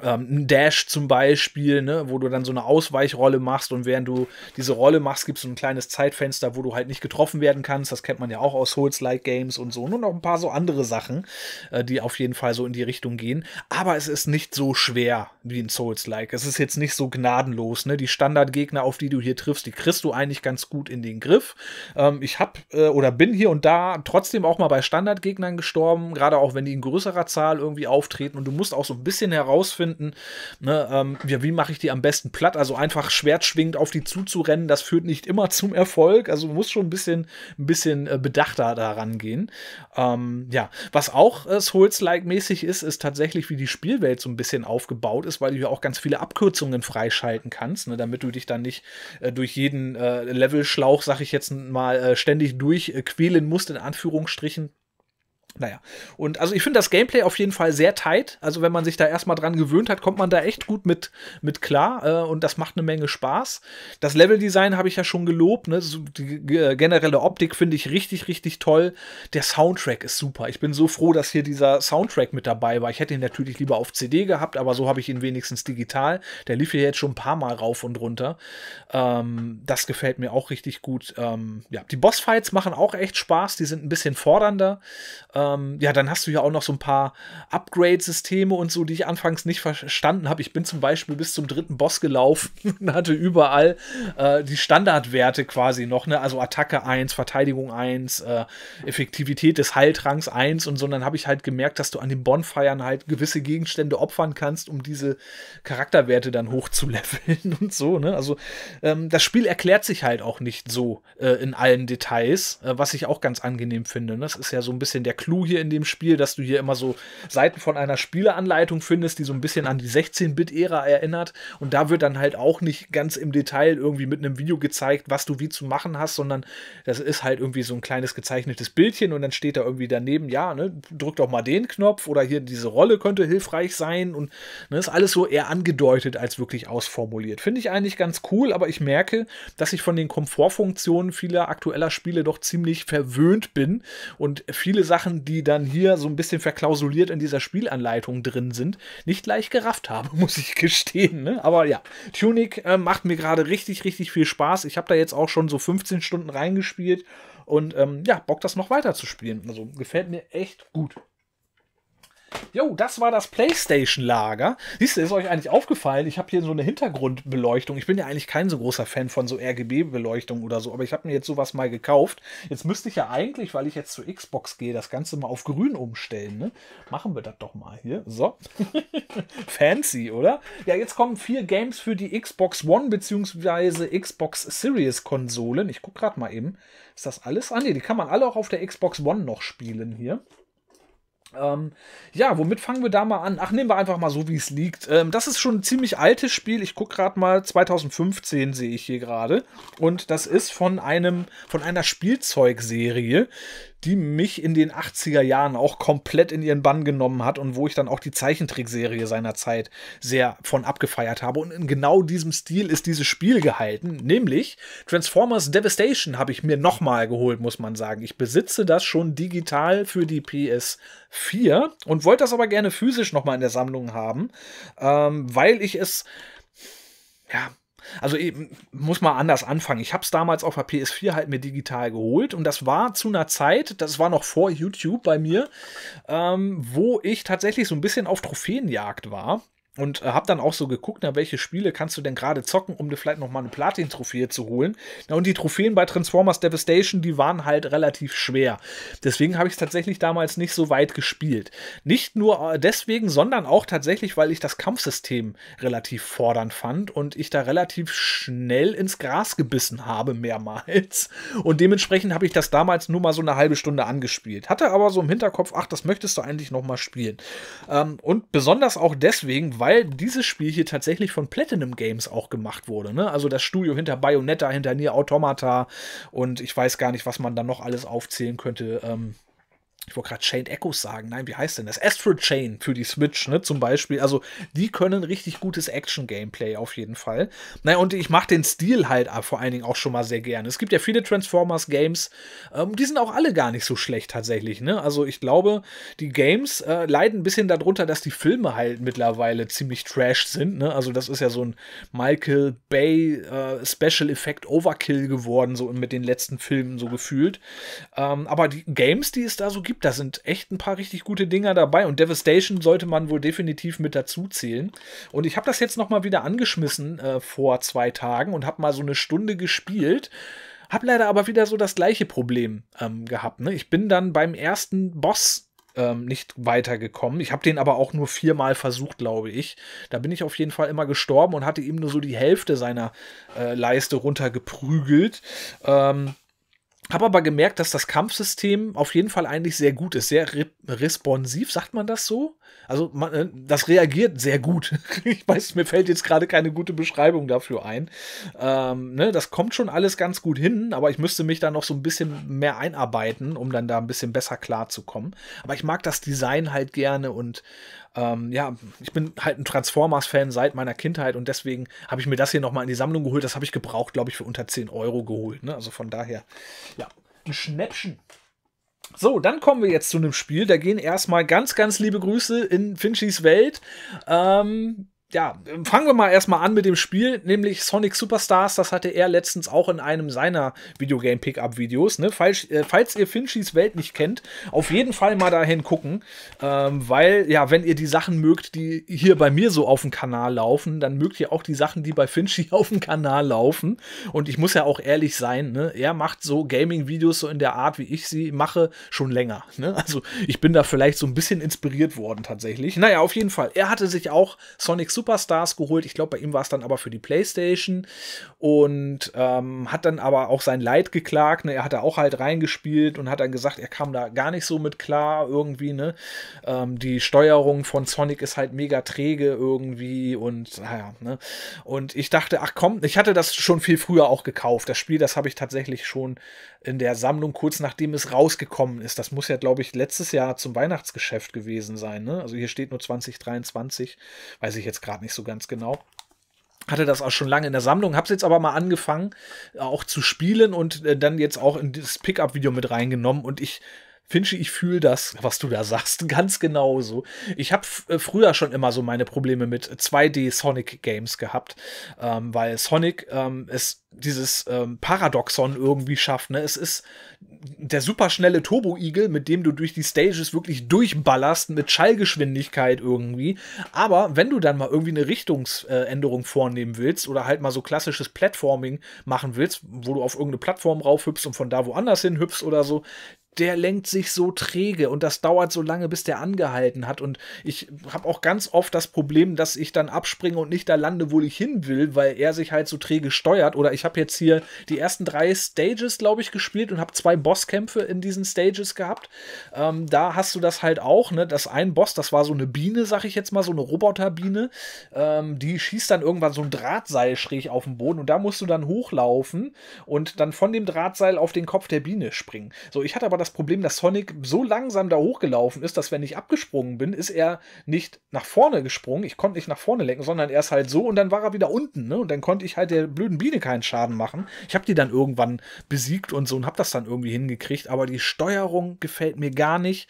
ähm, ein Dash zum Beispiel, ne, wo du dann so eine Ausweichrolle machst und während du diese Rolle machst, gibt es so ein kleines Zeitfenster, wo du halt nicht getroffen werden kannst. Das kennt man ja auch aus Souls-like Games und so. Nur noch ein paar so andere Sachen, äh, die auf jeden Fall so in die Richtung gehen. Aber es ist nicht so schwer wie ein Souls-like. Es ist jetzt nicht so gnadenlos. Ne? Die Standardgegner, auf die du hier triffst, die kriegst du eigentlich ganz gut in den Griff. Ähm, ich habe äh, oder bin hier und da trotzdem auch mal bei Standardgegnern gestorben, gerade auch wenn die in größerer Zahl irgendwie auftreten und du musst auch so ein bisschen herausfinden, finden. Ne, ähm, wie, wie mache ich die am besten platt? Also einfach schwertschwingend auf die zuzurennen, das führt nicht immer zum Erfolg. Also muss schon ein bisschen, ein bisschen äh, bedachter daran gehen. Ähm, ja, was auch äh, Souls-like-mäßig ist, ist tatsächlich, wie die Spielwelt so ein bisschen aufgebaut ist, weil du ja auch ganz viele Abkürzungen freischalten kannst, ne, damit du dich dann nicht äh, durch jeden äh, Levelschlauch, sag ich jetzt mal, äh, ständig durchquälen musst, in Anführungsstrichen. Naja, und also ich finde das Gameplay auf jeden Fall sehr tight. Also wenn man sich da erstmal dran gewöhnt hat, kommt man da echt gut mit, mit klar äh, und das macht eine Menge Spaß. Das Leveldesign habe ich ja schon gelobt, ne? die äh, generelle Optik finde ich richtig, richtig toll. Der Soundtrack ist super. Ich bin so froh, dass hier dieser Soundtrack mit dabei war. Ich hätte ihn natürlich lieber auf CD gehabt, aber so habe ich ihn wenigstens digital. Der lief hier jetzt schon ein paar Mal rauf und runter. Ähm, das gefällt mir auch richtig gut. Ähm, ja, die Bossfights machen auch echt Spaß, die sind ein bisschen fordernder. Ähm, ähm, ja, dann hast du ja auch noch so ein paar Upgrade-Systeme und so, die ich anfangs nicht verstanden habe. Ich bin zum Beispiel bis zum dritten Boss gelaufen und hatte überall äh, die Standardwerte quasi noch, ne? Also Attacke 1, Verteidigung 1, äh, Effektivität des Heiltranks 1 und so. Und dann habe ich halt gemerkt, dass du an den Bonfiren halt gewisse Gegenstände opfern kannst, um diese Charakterwerte dann hochzuleveln und so, ne? Also ähm, das Spiel erklärt sich halt auch nicht so äh, in allen Details, äh, was ich auch ganz angenehm finde. Ne? Das ist ja so ein bisschen der Clou Clou hier in dem Spiel, dass du hier immer so Seiten von einer Spieleanleitung findest, die so ein bisschen an die 16-Bit-Ära erinnert. Und da wird dann halt auch nicht ganz im Detail irgendwie mit einem Video gezeigt, was du wie zu machen hast, sondern das ist halt irgendwie so ein kleines gezeichnetes Bildchen und dann steht da irgendwie daneben, ja, ne, drück doch mal den Knopf oder hier diese Rolle könnte hilfreich sein und ne, ist alles so eher angedeutet als wirklich ausformuliert. Finde ich eigentlich ganz cool, aber ich merke, dass ich von den Komfortfunktionen vieler aktueller Spiele doch ziemlich verwöhnt bin und viele Sachen, die dann hier so ein bisschen verklausuliert in dieser Spielanleitung drin sind, nicht leicht gerafft habe, muss ich gestehen. Ne? Aber ja, Tunic äh, macht mir gerade richtig, richtig viel Spaß. Ich habe da jetzt auch schon so 15 Stunden reingespielt und ähm, ja, Bock das noch weiter zu spielen. Also gefällt mir echt gut. Jo, das war das PlayStation-Lager. Siehst du, ist euch eigentlich aufgefallen, ich habe hier so eine Hintergrundbeleuchtung. Ich bin ja eigentlich kein so großer Fan von so RGB-Beleuchtung oder so, aber ich habe mir jetzt sowas mal gekauft. Jetzt müsste ich ja eigentlich, weil ich jetzt zu Xbox gehe, das Ganze mal auf grün umstellen. Ne? Machen wir das doch mal hier. So. Fancy, oder? Ja, jetzt kommen vier Games für die Xbox One bzw. Xbox Series-Konsolen. Ich gucke gerade mal eben. Ist das alles? Ah, nee, die kann man alle auch auf der Xbox One noch spielen hier. Ähm, ja, womit fangen wir da mal an? Ach, nehmen wir einfach mal so, wie es liegt. Ähm, das ist schon ein ziemlich altes Spiel. Ich gucke gerade mal, 2015 sehe ich hier gerade. Und das ist von einem, von einer Spielzeugserie, die mich in den 80er Jahren auch komplett in ihren Bann genommen hat und wo ich dann auch die Zeichentrickserie seiner Zeit sehr von abgefeiert habe. Und in genau diesem Stil ist dieses Spiel gehalten, nämlich Transformers Devastation habe ich mir nochmal geholt, muss man sagen. Ich besitze das schon digital für die PS4 und wollte das aber gerne physisch nochmal in der Sammlung haben, ähm, weil ich es ja, also eben, muss man anders anfangen. Ich habe es damals auf der PS4 halt mir digital geholt und das war zu einer Zeit, das war noch vor YouTube bei mir, ähm, wo ich tatsächlich so ein bisschen auf Trophäenjagd war und äh, habe dann auch so geguckt, na, welche Spiele kannst du denn gerade zocken, um dir vielleicht nochmal eine Platin-Trophäe zu holen. Na, und die Trophäen bei Transformers Devastation, die waren halt relativ schwer. Deswegen habe ich es tatsächlich damals nicht so weit gespielt. Nicht nur äh, deswegen, sondern auch tatsächlich, weil ich das Kampfsystem relativ fordernd fand und ich da relativ schnell ins Gras gebissen habe, mehrmals. Und dementsprechend habe ich das damals nur mal so eine halbe Stunde angespielt. Hatte aber so im Hinterkopf, ach, das möchtest du eigentlich nochmal spielen. Ähm, und besonders auch deswegen, weil weil dieses Spiel hier tatsächlich von Platinum Games auch gemacht wurde. Ne? Also das Studio hinter Bayonetta, hinter Nier Automata und ich weiß gar nicht, was man dann noch alles aufzählen könnte. Ähm, ich wollte gerade Chained Echoes sagen, nein, wie heißt denn das? Astral Chain für die Switch, ne, zum Beispiel. Also, die können richtig gutes Action-Gameplay auf jeden Fall. Naja, und ich mache den Stil halt vor allen Dingen auch schon mal sehr gerne. Es gibt ja viele Transformers-Games, ähm, die sind auch alle gar nicht so schlecht tatsächlich, ne. Also, ich glaube, die Games äh, leiden ein bisschen darunter, dass die Filme halt mittlerweile ziemlich trash sind, ne. Also, das ist ja so ein Michael Bay äh, Special Effect Overkill geworden, so mit den letzten Filmen so gefühlt. Ähm, aber die Games, die es da so gibt, gibt. Da sind echt ein paar richtig gute Dinger dabei und Devastation sollte man wohl definitiv mit dazu zählen. Und ich habe das jetzt nochmal wieder angeschmissen äh, vor zwei Tagen und habe mal so eine Stunde gespielt. Hab leider aber wieder so das gleiche Problem ähm, gehabt. Ne? Ich bin dann beim ersten Boss ähm, nicht weitergekommen. Ich habe den aber auch nur viermal versucht, glaube ich. Da bin ich auf jeden Fall immer gestorben und hatte ihm nur so die Hälfte seiner äh, Leiste runtergeprügelt. Ähm, habe aber gemerkt, dass das Kampfsystem auf jeden Fall eigentlich sehr gut ist, sehr re responsiv, sagt man das so? Also man, äh, das reagiert sehr gut. ich weiß, mir fällt jetzt gerade keine gute Beschreibung dafür ein. Ähm, ne, das kommt schon alles ganz gut hin, aber ich müsste mich da noch so ein bisschen mehr einarbeiten, um dann da ein bisschen besser klarzukommen. Aber ich mag das Design halt gerne und ähm, ja, ich bin halt ein Transformers-Fan seit meiner Kindheit und deswegen habe ich mir das hier nochmal in die Sammlung geholt. Das habe ich gebraucht, glaube ich, für unter 10 Euro geholt. Ne? Also von daher, ja, ein Schnäppchen. So, dann kommen wir jetzt zu einem Spiel. Da gehen erstmal ganz, ganz liebe Grüße in Finchys Welt. Ähm, ja, fangen wir mal erstmal an mit dem Spiel, nämlich Sonic Superstars. Das hatte er letztens auch in einem seiner Videogame-Pickup-Videos. Ne? Falls, äh, falls, ihr Finchis Welt nicht kennt, auf jeden Fall mal dahin gucken. Ähm, weil, ja, wenn ihr die Sachen mögt, die hier bei mir so auf dem Kanal laufen, dann mögt ihr auch die Sachen, die bei Finchy auf dem Kanal laufen. Und ich muss ja auch ehrlich sein, ne? er macht so Gaming-Videos so in der Art, wie ich sie mache, schon länger. Ne? Also ich bin da vielleicht so ein bisschen inspiriert worden tatsächlich. Naja, auf jeden Fall. Er hatte sich auch Sonic Superstars Superstars geholt. Ich glaube, bei ihm war es dann aber für die PlayStation und ähm, hat dann aber auch sein Leid geklagt. Ne? Er hat da auch halt reingespielt und hat dann gesagt, er kam da gar nicht so mit klar irgendwie. Ne? Ähm, die Steuerung von Sonic ist halt mega träge irgendwie und naja. Ne? Und ich dachte, ach komm, ich hatte das schon viel früher auch gekauft. Das Spiel, das habe ich tatsächlich schon in der Sammlung kurz nachdem es rausgekommen ist. Das muss ja, glaube ich, letztes Jahr zum Weihnachtsgeschäft gewesen sein. Ne? Also hier steht nur 2023, weiß ich jetzt gerade nicht so ganz genau hatte das auch schon lange in der Sammlung, habe es jetzt aber mal angefangen, äh, auch zu spielen und äh, dann jetzt auch in das Pickup-Video mit reingenommen. Und ich Finchi, ich fühle das, was du da sagst, ganz genauso. Ich habe äh, früher schon immer so meine Probleme mit 2D Sonic Games gehabt, ähm, weil Sonic ähm, es dieses ähm, Paradoxon irgendwie schafft. Ne? Es ist der superschnelle Turbo-Igel, mit dem du durch die Stages wirklich durchballerst, mit Schallgeschwindigkeit irgendwie. Aber wenn du dann mal irgendwie eine Richtungsänderung vornehmen willst oder halt mal so klassisches Platforming machen willst, wo du auf irgendeine Plattform raufhüpfst und von da woanders hin hüpfst oder so, der lenkt sich so träge und das dauert so lange, bis der angehalten hat. Und ich habe auch ganz oft das Problem, dass ich dann abspringe und nicht da lande, wo ich hin will, weil er sich halt so träge steuert. Oder ich habe jetzt hier die ersten drei Stages, glaube ich, gespielt und habe zwei Bosskämpfe in diesen Stages gehabt. Ähm, da hast du das halt auch, ne? Das ein Boss, das war so eine Biene, sag ich jetzt mal, so eine Roboterbiene. Ähm, die schießt dann irgendwann so ein Drahtseil schräg auf den Boden und da musst du dann hochlaufen und dann von dem Drahtseil auf den Kopf der Biene springen. So, ich hatte aber das das Problem, dass Sonic so langsam da hochgelaufen ist, dass wenn ich abgesprungen bin, ist er nicht nach vorne gesprungen. Ich konnte nicht nach vorne lenken, sondern er ist halt so und dann war er wieder unten. Ne? Und dann konnte ich halt der blöden Biene keinen Schaden machen. Ich habe die dann irgendwann besiegt und so und habe das dann irgendwie hingekriegt. Aber die Steuerung gefällt mir gar nicht.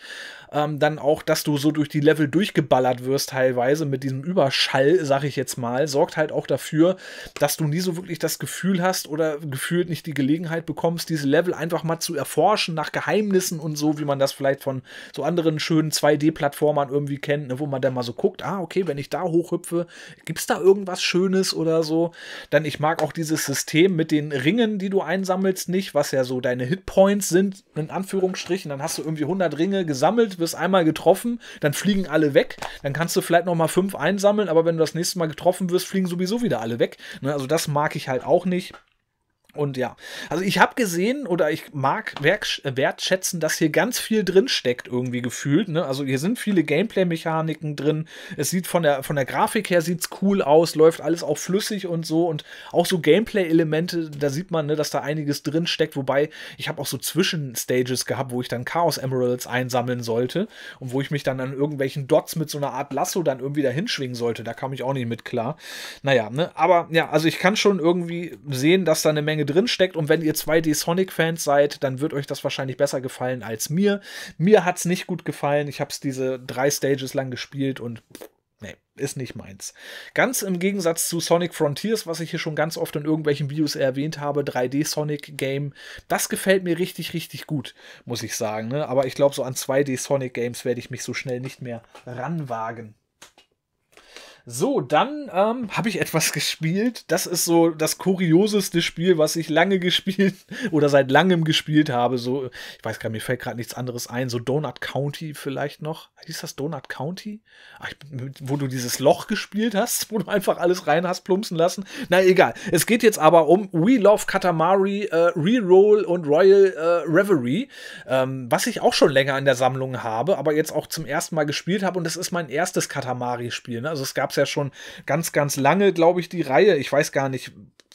Ähm, dann auch, dass du so durch die Level durchgeballert wirst teilweise mit diesem Überschall, sag ich jetzt mal, sorgt halt auch dafür, dass du nie so wirklich das Gefühl hast oder gefühlt nicht die Gelegenheit bekommst, diese Level einfach mal zu erforschen nach Geheimnissen Geheimnissen und so, wie man das vielleicht von so anderen schönen 2D-Plattformern irgendwie kennt, ne, wo man dann mal so guckt, ah, okay, wenn ich da hochhüpfe, gibt es da irgendwas Schönes oder so. Dann, ich mag auch dieses System mit den Ringen, die du einsammelst, nicht, was ja so deine Hitpoints sind, in Anführungsstrichen. Dann hast du irgendwie 100 Ringe gesammelt, wirst einmal getroffen, dann fliegen alle weg. Dann kannst du vielleicht nochmal fünf einsammeln, aber wenn du das nächste Mal getroffen wirst, fliegen sowieso wieder alle weg. Ne, also das mag ich halt auch nicht. Und ja, also ich habe gesehen oder ich mag wertschätzen, dass hier ganz viel drin steckt irgendwie gefühlt. Ne? Also hier sind viele Gameplay-Mechaniken drin. Es sieht von der von der Grafik her sieht's cool aus, läuft alles auch flüssig und so und auch so Gameplay-Elemente. Da sieht man, ne, dass da einiges drin steckt. Wobei ich habe auch so Zwischenstages gehabt, wo ich dann Chaos Emeralds einsammeln sollte und wo ich mich dann an irgendwelchen Dots mit so einer Art Lasso dann irgendwie da hinschwingen sollte. Da kam ich auch nicht mit klar. Naja, ne? aber ja, also ich kann schon irgendwie sehen, dass da eine Menge Menge drin steckt. Und wenn ihr 2D-Sonic-Fans seid, dann wird euch das wahrscheinlich besser gefallen als mir. Mir hat es nicht gut gefallen. Ich habe es diese drei Stages lang gespielt und ist nicht meins. Ganz im Gegensatz zu Sonic Frontiers, was ich hier schon ganz oft in irgendwelchen Videos erwähnt habe, 3D Sonic Game, das gefällt mir richtig, richtig gut, muss ich sagen. Ne? Aber ich glaube, so an 2D Sonic Games werde ich mich so schnell nicht mehr ranwagen. So, dann ähm, habe ich etwas gespielt. Das ist so das kurioseste Spiel, was ich lange gespielt oder seit langem gespielt habe. So, ich weiß gar nicht, mir fällt gerade nichts anderes ein. So Donut County vielleicht noch. Hieß das Donut County? Ach, ich, wo du dieses Loch gespielt hast, wo du einfach alles rein hast plumpsen lassen. Na egal. Es geht jetzt aber um We Love Katamari, äh, Reroll und Royal äh, Reverie, ähm, was ich auch schon länger in der Sammlung habe, aber jetzt auch zum ersten Mal gespielt habe. Und das ist mein erstes Katamari-Spiel. Ne? Also es gab es ja schon ganz, ganz lange, glaube ich, die Reihe. Ich weiß gar nicht,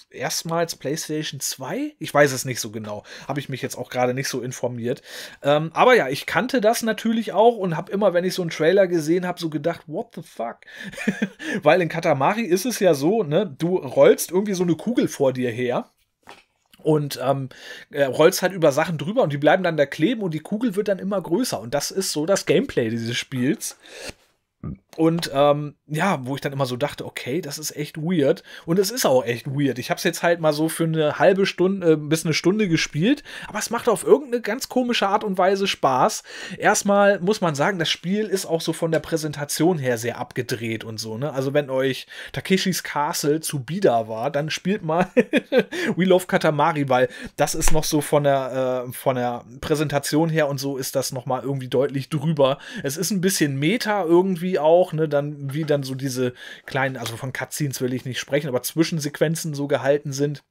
erstmals PlayStation 2? Ich weiß es nicht so genau. Habe ich mich jetzt auch gerade nicht so informiert. Ähm, aber ja, ich kannte das natürlich auch und habe immer, wenn ich so einen Trailer gesehen habe, so gedacht, what the fuck? Weil in Katamari ist es ja so, ne, du rollst irgendwie so eine Kugel vor dir her und ähm, äh, rollst halt über Sachen drüber und die bleiben dann da kleben und die Kugel wird dann immer größer. Und das ist so das Gameplay dieses Spiels. Und ähm, ja, wo ich dann immer so dachte, okay, das ist echt weird. Und es ist auch echt weird. Ich habe es jetzt halt mal so für eine halbe Stunde äh, bis eine Stunde gespielt, aber es macht auf irgendeine ganz komische Art und Weise Spaß. Erstmal muss man sagen, das Spiel ist auch so von der Präsentation her sehr abgedreht und so. Ne? Also wenn euch Takeshis Castle zu bieder war, dann spielt mal We Love Katamari, weil das ist noch so von der äh, von der Präsentation her und so ist das nochmal irgendwie deutlich drüber. Es ist ein bisschen Meta irgendwie auch auch, ne, dann wie dann so diese kleinen, also von Cutscenes will ich nicht sprechen, aber Zwischensequenzen so gehalten sind.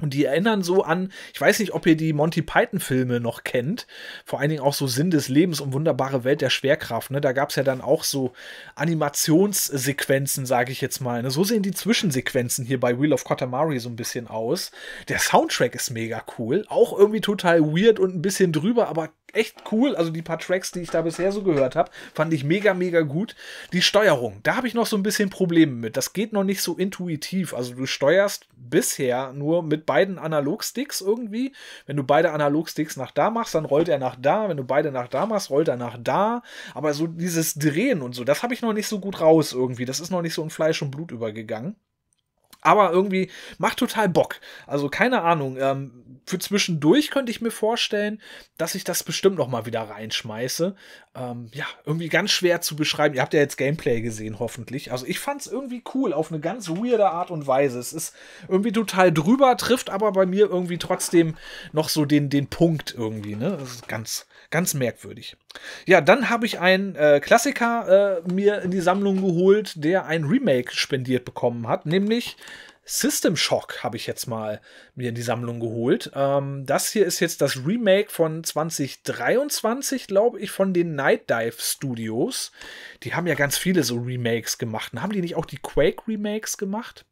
Und die erinnern so an, ich weiß nicht, ob ihr die Monty Python-Filme noch kennt, vor allen Dingen auch so Sinn des Lebens und wunderbare Welt der Schwerkraft. Ne? Da gab es ja dann auch so Animationssequenzen, sage ich jetzt mal. Ne? So sehen die Zwischensequenzen hier bei Wheel of Katamari so ein bisschen aus. Der Soundtrack ist mega cool, auch irgendwie total weird und ein bisschen drüber, aber echt cool. Also die paar Tracks, die ich da bisher so gehört habe, fand ich mega, mega gut. Die Steuerung, da habe ich noch so ein bisschen Probleme mit. Das geht noch nicht so intuitiv. Also du steuerst bisher nur mit beiden Analogsticks irgendwie. Wenn du beide Analogsticks nach da machst, dann rollt er nach da. Wenn du beide nach da machst, rollt er nach da. Aber so dieses Drehen und so, das habe ich noch nicht so gut raus irgendwie. Das ist noch nicht so in Fleisch und Blut übergegangen. Aber irgendwie macht total Bock. Also keine Ahnung. Ähm, für zwischendurch könnte ich mir vorstellen, dass ich das bestimmt noch mal wieder reinschmeiße. Ähm, ja, irgendwie ganz schwer zu beschreiben. Ihr habt ja jetzt Gameplay gesehen, hoffentlich. Also ich fand es irgendwie cool auf eine ganz weirde Art und Weise. Es ist irgendwie total drüber, trifft aber bei mir irgendwie trotzdem noch so den den Punkt irgendwie. Ne, das ist ganz Ganz merkwürdig. Ja, dann habe ich einen äh, Klassiker äh, mir in die Sammlung geholt, der ein Remake spendiert bekommen hat, nämlich System Shock habe ich jetzt mal mir in die Sammlung geholt. Ähm, das hier ist jetzt das Remake von 2023, glaube ich, von den Night Dive Studios. Die haben ja ganz viele so Remakes gemacht. Und haben die nicht auch die Quake Remakes gemacht?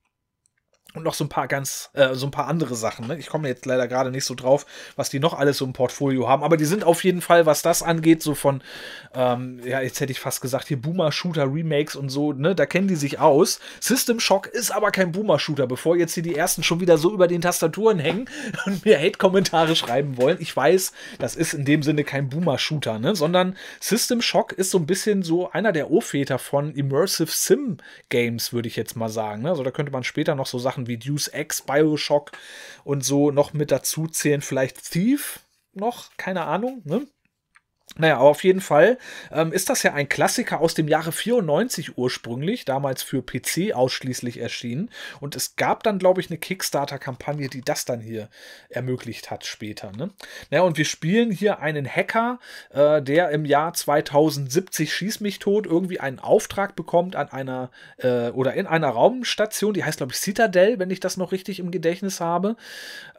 und noch so ein paar ganz, äh, so ein paar andere Sachen. Ne? Ich komme jetzt leider gerade nicht so drauf, was die noch alles so im Portfolio haben, aber die sind auf jeden Fall, was das angeht, so von, ähm, ja, jetzt hätte ich fast gesagt, hier Boomer-Shooter-Remakes und so, ne, da kennen die sich aus. System Shock ist aber kein Boomer-Shooter, bevor jetzt hier die ersten schon wieder so über den Tastaturen hängen und mir Hate-Kommentare schreiben wollen. Ich weiß, das ist in dem Sinne kein Boomer-Shooter, ne? sondern System Shock ist so ein bisschen so einer der O-Väter von Immersive Sim-Games, würde ich jetzt mal sagen. Ne? Also da könnte man später noch so Sachen wie Deuce X, Bioshock und so noch mit dazu zählen. Vielleicht Thief noch, keine Ahnung. Ne? Naja, aber auf jeden Fall ähm, ist das ja ein Klassiker aus dem Jahre 94 ursprünglich, damals für PC ausschließlich erschienen. Und es gab dann, glaube ich, eine Kickstarter-Kampagne, die das dann hier ermöglicht hat später. Ne? Naja, und wir spielen hier einen Hacker, äh, der im Jahr 2070 schieß mich tot irgendwie einen Auftrag bekommt an einer äh, oder in einer Raumstation, die heißt, glaube ich, Citadel, wenn ich das noch richtig im Gedächtnis habe.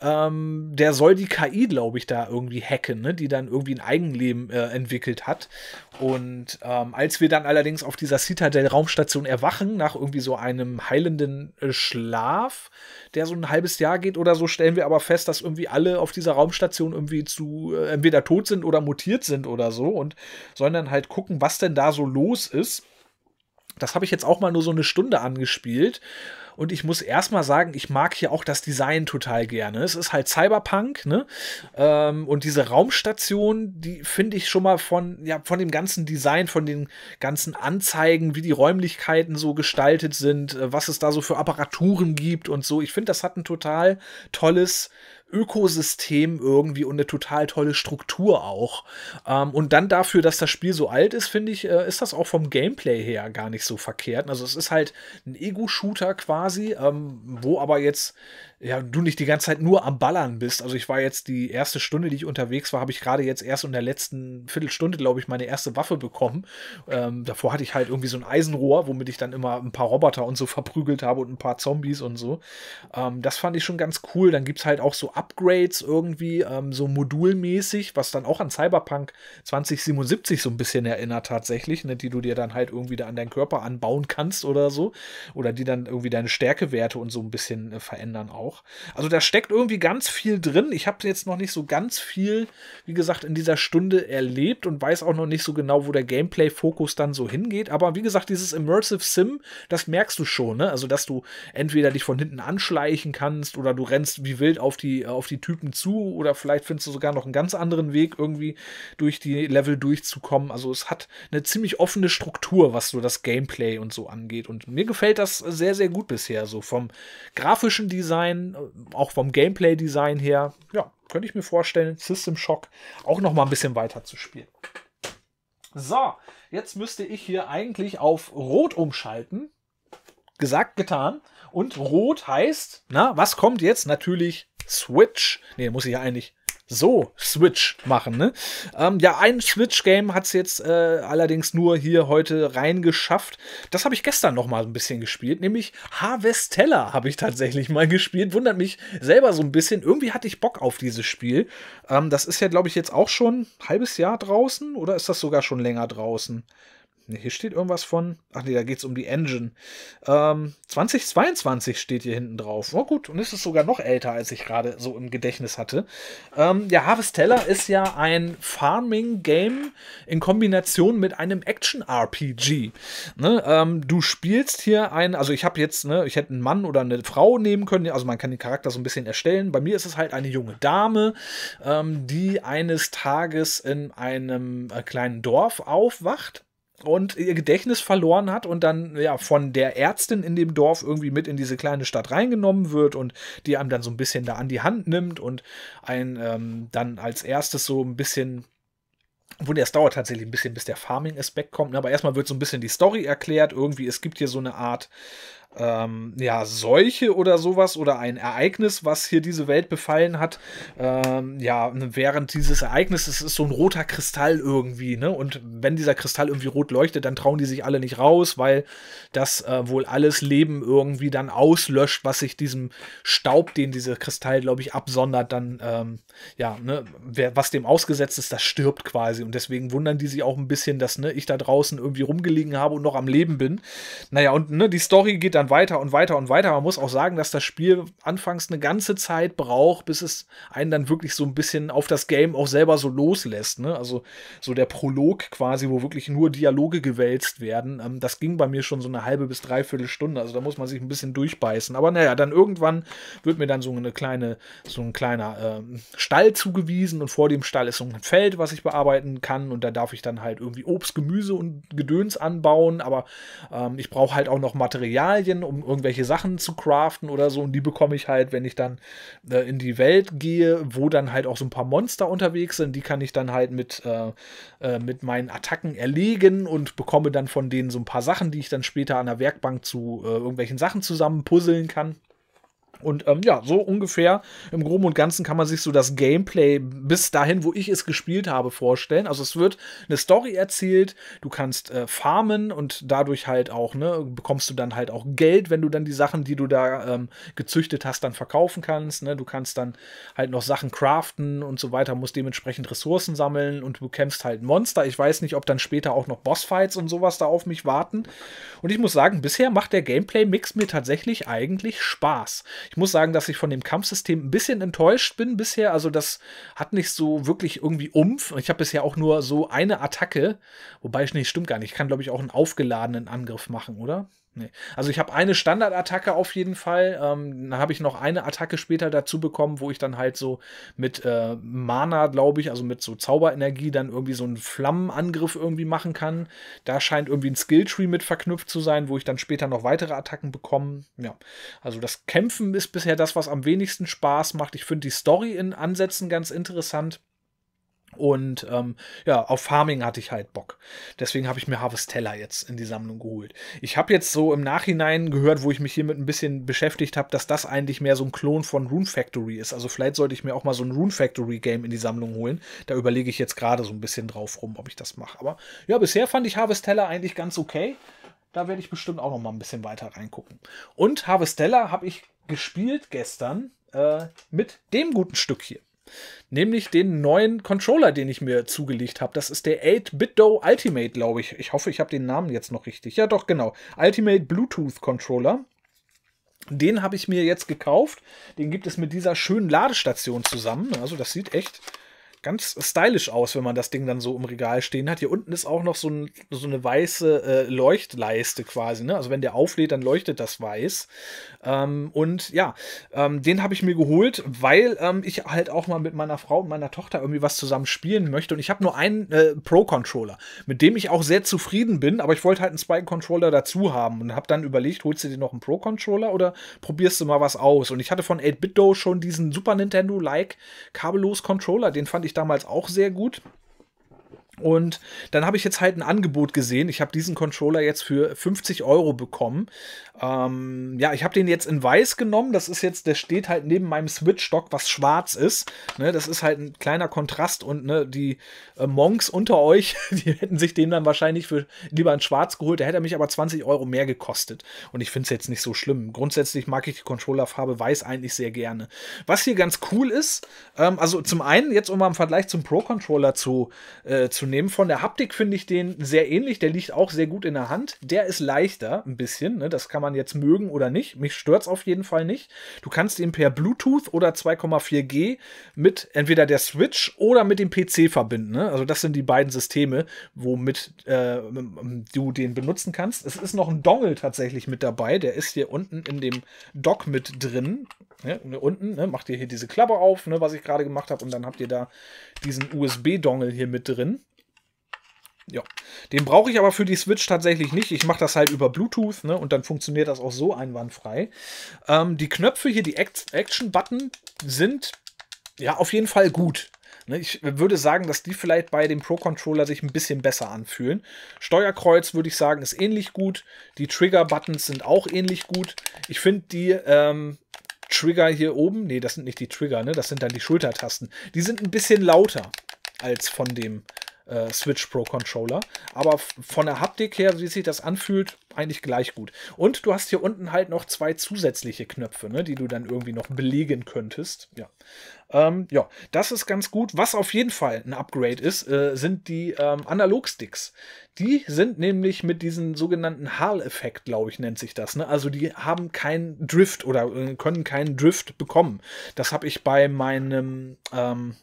Ähm, der soll die KI, glaube ich, da irgendwie hacken, ne? die dann irgendwie ein Eigenleben äh, äh, entwickelt hat. Und ähm, als wir dann allerdings auf dieser Citadel-Raumstation erwachen, nach irgendwie so einem heilenden äh, Schlaf, der so ein halbes Jahr geht oder so, stellen wir aber fest, dass irgendwie alle auf dieser Raumstation irgendwie zu äh, entweder tot sind oder mutiert sind oder so und sollen dann halt gucken, was denn da so los ist. Das habe ich jetzt auch mal nur so eine Stunde angespielt. Und ich muss erstmal sagen, ich mag hier auch das Design total gerne. Es ist halt Cyberpunk, ne? Ähm, und diese Raumstation, die finde ich schon mal von, ja, von dem ganzen Design, von den ganzen Anzeigen, wie die Räumlichkeiten so gestaltet sind, äh, was es da so für Apparaturen gibt und so. Ich finde, das hat ein total tolles Ökosystem irgendwie und eine total tolle Struktur auch. Ähm, und dann dafür, dass das Spiel so alt ist, finde ich, äh, ist das auch vom Gameplay her gar nicht so verkehrt. Also es ist halt ein Ego-Shooter quasi, ähm, wo aber jetzt ja, du nicht die ganze Zeit nur am Ballern bist. Also ich war jetzt die erste Stunde, die ich unterwegs war, habe ich gerade jetzt erst in der letzten Viertelstunde, glaube ich, meine erste Waffe bekommen. Ähm, davor hatte ich halt irgendwie so ein Eisenrohr, womit ich dann immer ein paar Roboter und so verprügelt habe und ein paar Zombies und so. Ähm, das fand ich schon ganz cool. Dann gibt es halt auch so Upgrades irgendwie, ähm, so modulmäßig, was dann auch an Cyberpunk 2077 so ein bisschen erinnert tatsächlich, ne, die du dir dann halt irgendwie da an deinen Körper anbauen kannst oder so. Oder die dann irgendwie deine Stärkewerte und so ein bisschen äh, verändern auch. Also da steckt irgendwie ganz viel drin. Ich habe jetzt noch nicht so ganz viel, wie gesagt, in dieser Stunde erlebt und weiß auch noch nicht so genau, wo der Gameplay-Fokus dann so hingeht. Aber wie gesagt, dieses Immersive Sim, das merkst du schon, ne? Also, dass du entweder dich von hinten anschleichen kannst oder du rennst wie wild auf die auf die Typen zu oder vielleicht findest du sogar noch einen ganz anderen Weg, irgendwie durch die Level durchzukommen. Also es hat eine ziemlich offene Struktur, was so das Gameplay und so angeht. Und mir gefällt das sehr, sehr gut bisher. So vom grafischen Design, äh, auch vom Gameplay-Design her, ja, könnte ich mir vorstellen, System Shock auch noch mal ein bisschen weiter zu spielen. So, jetzt müsste ich hier eigentlich auf Rot umschalten. Gesagt, getan. Und Rot heißt, na, was kommt jetzt? Natürlich Switch. Ne, muss ich ja eigentlich so Switch machen. Ne? Ähm, ja, ein Switch-Game hat es jetzt äh, allerdings nur hier heute reingeschafft. Das habe ich gestern noch mal ein bisschen gespielt, nämlich Harvestella habe ich tatsächlich mal gespielt. Wundert mich selber so ein bisschen. Irgendwie hatte ich Bock auf dieses Spiel. Ähm, das ist ja, glaube ich, jetzt auch schon ein halbes Jahr draußen oder ist das sogar schon länger draußen? Hier steht irgendwas von. Ach nee, da geht es um die Engine. Ähm, 2022 steht hier hinten drauf. Oh gut, und es ist sogar noch älter, als ich gerade so im Gedächtnis hatte. Ähm, ja, Harvest Teller ist ja ein Farming-Game in Kombination mit einem Action-RPG. Ne? Ähm, du spielst hier ein, also ich habe jetzt, ne, ich hätte einen Mann oder eine Frau nehmen können. Also man kann den Charakter so ein bisschen erstellen. Bei mir ist es halt eine junge Dame, ähm, die eines Tages in einem äh, kleinen Dorf aufwacht und ihr Gedächtnis verloren hat und dann ja von der Ärztin in dem Dorf irgendwie mit in diese kleine Stadt reingenommen wird und die einem dann so ein bisschen da an die Hand nimmt und ein ähm, dann als erstes so ein bisschen Wunder, es dauert tatsächlich ein bisschen, bis der Farming-Aspekt kommt. Ne, aber erstmal wird so ein bisschen die Story erklärt. Irgendwie, es gibt hier so eine Art ähm, ja, Seuche oder sowas oder ein Ereignis, was hier diese Welt befallen hat. Ähm, ja, während dieses Ereignisses ist so ein roter Kristall irgendwie, ne? Und wenn dieser Kristall irgendwie rot leuchtet, dann trauen die sich alle nicht raus, weil das äh, wohl alles Leben irgendwie dann auslöscht, was sich diesem Staub, den dieser Kristall, glaube ich, absondert, dann, ähm, ja, ne, wer, was dem ausgesetzt ist, das stirbt quasi. Und deswegen wundern die sich auch ein bisschen, dass, ne, ich da draußen irgendwie rumgelegen habe und noch am Leben bin. Naja, und ne, die Story geht dann dann weiter und weiter und weiter. Man muss auch sagen, dass das Spiel anfangs eine ganze Zeit braucht, bis es einen dann wirklich so ein bisschen auf das Game auch selber so loslässt. Ne? Also so der Prolog quasi, wo wirklich nur Dialoge gewälzt werden. Ähm, das ging bei mir schon so eine halbe bis dreiviertel Stunde. Also da muss man sich ein bisschen durchbeißen. Aber naja, dann irgendwann wird mir dann so eine kleine, so ein kleiner ähm, Stall zugewiesen und vor dem Stall ist so ein Feld, was ich bearbeiten kann und da darf ich dann halt irgendwie Obst, Gemüse und Gedöns anbauen. Aber ähm, ich brauche halt auch noch Material Materialien, um irgendwelche Sachen zu craften oder so. Und die bekomme ich halt, wenn ich dann äh, in die Welt gehe, wo dann halt auch so ein paar Monster unterwegs sind. Die kann ich dann halt mit, äh, äh, mit meinen Attacken erlegen und bekomme dann von denen so ein paar Sachen, die ich dann später an der Werkbank zu äh, irgendwelchen Sachen zusammen puzzeln kann. Und ähm, ja, so ungefähr im Groben und Ganzen kann man sich so das Gameplay bis dahin, wo ich es gespielt habe, vorstellen. Also es wird eine Story erzählt, du kannst äh, farmen und dadurch halt auch, ne, bekommst du dann halt auch Geld, wenn du dann die Sachen, die du da ähm, gezüchtet hast, dann verkaufen kannst. Ne? Du kannst dann halt noch Sachen craften und so weiter, musst dementsprechend Ressourcen sammeln und du kämpfst halt Monster. Ich weiß nicht, ob dann später auch noch Bossfights und sowas da auf mich warten. Und ich muss sagen, bisher macht der Gameplay-Mix mir tatsächlich eigentlich Spaß. Ich muss sagen, dass ich von dem Kampfsystem ein bisschen enttäuscht bin bisher. Also das hat nicht so wirklich irgendwie Umf. Ich habe bisher auch nur so eine Attacke, wobei ich nicht, stimmt gar nicht. Ich kann, glaube ich, auch einen aufgeladenen Angriff machen, oder? Nee. Also ich habe eine Standardattacke auf jeden Fall. Ähm, dann habe ich noch eine Attacke später dazu bekommen, wo ich dann halt so mit äh, Mana, glaube ich, also mit so Zauberenergie dann irgendwie so einen Flammenangriff irgendwie machen kann. Da scheint irgendwie ein Skilltree mit verknüpft zu sein, wo ich dann später noch weitere Attacken bekomme. Ja, also das Kämpfen ist bisher das, was am wenigsten Spaß macht. Ich finde die Story in Ansätzen ganz interessant. Und ähm, ja, auf Farming hatte ich halt Bock. Deswegen habe ich mir Harvestella jetzt in die Sammlung geholt. Ich habe jetzt so im Nachhinein gehört, wo ich mich hiermit ein bisschen beschäftigt habe, dass das eigentlich mehr so ein Klon von Rune Factory ist. Also vielleicht sollte ich mir auch mal so ein Rune Factory Game in die Sammlung holen. Da überlege ich jetzt gerade so ein bisschen drauf rum, ob ich das mache. Aber ja, bisher fand ich Harvestella eigentlich ganz okay. Da werde ich bestimmt auch noch mal ein bisschen weiter reingucken. Und Harvestella habe ich gespielt gestern äh, mit dem guten Stück hier. Nämlich den neuen Controller, den ich mir zugelegt habe. Das ist der 8-Bit-Do Ultimate, glaube ich. Ich hoffe, ich habe den Namen jetzt noch richtig. Ja, doch, genau. Ultimate Bluetooth Controller. Den habe ich mir jetzt gekauft. Den gibt es mit dieser schönen Ladestation zusammen. Also das sieht echt ganz stylisch aus, wenn man das Ding dann so im Regal stehen hat. Hier unten ist auch noch so, ein, so eine weiße äh, Leuchtleiste quasi. Ne? Also wenn der auflädt, dann leuchtet das weiß. Ähm, und ja, ähm, den habe ich mir geholt, weil ähm, ich halt auch mal mit meiner Frau und meiner Tochter irgendwie was zusammen spielen möchte. Und ich habe nur einen äh, Pro-Controller, mit dem ich auch sehr zufrieden bin, aber ich wollte halt einen Spike-Controller dazu haben und habe dann überlegt, holst du dir noch einen Pro-Controller oder probierst du mal was aus? Und ich hatte von 8-Bit-Do schon diesen Super Nintendo-like kabellos Controller, den fand ich ich damals auch sehr gut. Und dann habe ich jetzt halt ein Angebot gesehen. Ich habe diesen Controller jetzt für 50 Euro bekommen. Ähm, ja, ich habe den jetzt in weiß genommen. Das ist jetzt, der steht halt neben meinem Switch-Stock, was schwarz ist. Ne, das ist halt ein kleiner Kontrast und ne, die äh, Monks unter euch, die hätten sich den dann wahrscheinlich für lieber in schwarz geholt. Der hätte mich aber 20 Euro mehr gekostet. Und ich finde es jetzt nicht so schlimm. Grundsätzlich mag ich die Controllerfarbe weiß eigentlich sehr gerne. Was hier ganz cool ist, ähm, also zum einen, jetzt um mal im Vergleich zum Pro-Controller zu, äh, zu nehmen, von der Haptik finde ich den sehr ähnlich. Der liegt auch sehr gut in der Hand. Der ist leichter ein bisschen. Ne, das kann man man jetzt mögen oder nicht. Mich stört's auf jeden Fall nicht. Du kannst ihn per Bluetooth oder 2,4G mit entweder der Switch oder mit dem PC verbinden. Ne? Also das sind die beiden Systeme, womit äh, du den benutzen kannst. Es ist noch ein Dongle tatsächlich mit dabei. Der ist hier unten in dem Dock mit drin. Ne? Unten ne? macht ihr hier diese Klappe auf, ne? was ich gerade gemacht habe. Und dann habt ihr da diesen USB-Dongle hier mit drin. Ja, den brauche ich aber für die Switch tatsächlich nicht. Ich mache das halt über Bluetooth ne, und dann funktioniert das auch so einwandfrei. Ähm, die Knöpfe hier, die Action-Button, sind ja auf jeden Fall gut. Ne. Ich würde sagen, dass die vielleicht bei dem Pro-Controller sich ein bisschen besser anfühlen. Steuerkreuz würde ich sagen, ist ähnlich gut. Die Trigger-Buttons sind auch ähnlich gut. Ich finde die ähm, Trigger hier oben, nee, das sind nicht die Trigger, ne? das sind dann die Schultertasten. Die sind ein bisschen lauter als von dem äh, Switch Pro Controller. Aber von der Haptik her, wie sich das anfühlt, eigentlich gleich gut. Und du hast hier unten halt noch zwei zusätzliche Knöpfe, ne, die du dann irgendwie noch belegen könntest. Ja. Ähm, ja, das ist ganz gut. Was auf jeden Fall ein Upgrade ist, äh, sind die ähm, Analog-Sticks. Die sind nämlich mit diesem sogenannten Hall-Effekt, glaube ich, nennt sich das. Ne? Also die haben keinen Drift oder äh, können keinen Drift bekommen. Das habe ich bei meinem ähm,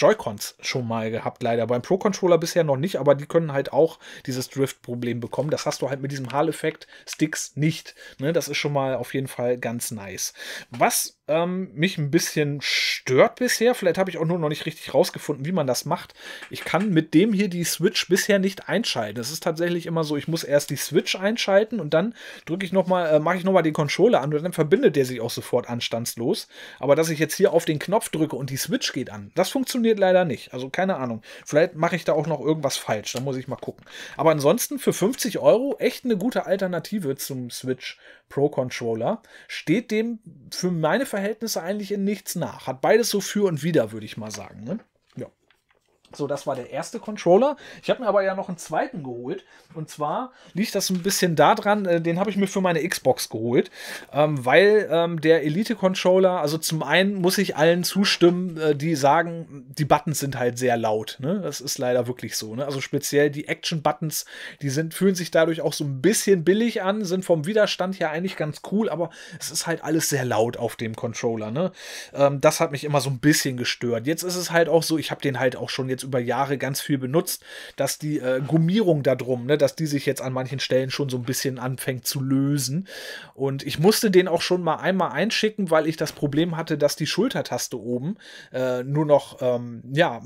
Joy-Cons schon mal gehabt, leider. Beim Pro-Controller bisher noch nicht, aber die können halt auch dieses Drift-Problem bekommen. Das hast du halt mit diesem Hall-Effekt Sticks nicht. Ne? Das ist schon mal auf jeden Fall ganz nice. Was ähm, mich ein bisschen stört bisher. Vielleicht habe ich auch nur noch nicht richtig rausgefunden, wie man das macht. Ich kann mit dem hier die Switch bisher nicht einschalten. Es ist tatsächlich immer so, ich muss erst die Switch einschalten und dann drücke ich nochmal, äh, mache ich nochmal den Controller an und dann verbindet der sich auch sofort anstandslos. Aber dass ich jetzt hier auf den Knopf drücke und die Switch geht an, das funktioniert leider nicht. Also keine Ahnung. Vielleicht mache ich da auch noch irgendwas falsch. Da muss ich mal gucken. Aber ansonsten für 50 Euro echt eine gute Alternative zum Switch. Pro-Controller, steht dem für meine Verhältnisse eigentlich in nichts nach. Hat beides so für und wider, würde ich mal sagen. Ne? So, das war der erste Controller. Ich habe mir aber ja noch einen zweiten geholt. Und zwar liegt das ein bisschen daran, äh, den habe ich mir für meine Xbox geholt, ähm, weil ähm, der Elite-Controller, also zum einen muss ich allen zustimmen, äh, die sagen, die Buttons sind halt sehr laut. Ne? Das ist leider wirklich so. Ne? Also speziell die Action-Buttons, die sind, fühlen sich dadurch auch so ein bisschen billig an, sind vom Widerstand her eigentlich ganz cool, aber es ist halt alles sehr laut auf dem Controller. Ne? Ähm, das hat mich immer so ein bisschen gestört. Jetzt ist es halt auch so, ich habe den halt auch schon jetzt jetzt über Jahre ganz viel benutzt, dass die äh, Gummierung da drum, ne, dass die sich jetzt an manchen Stellen schon so ein bisschen anfängt zu lösen. Und ich musste den auch schon mal einmal einschicken, weil ich das Problem hatte, dass die Schultertaste oben äh, nur noch ähm, ja,